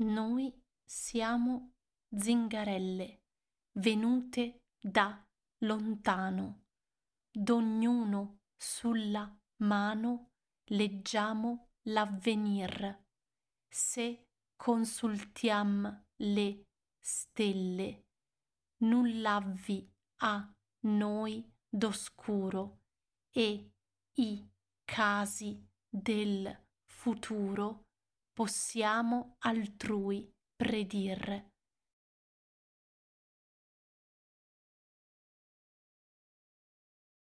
Noi siamo zingarelle venute da lontano, d'ognuno sulla mano leggiamo l'avvenir. Se consultiam le stelle, null'avvi a noi d'oscuro e i casi del futuro possiamo altrui predire.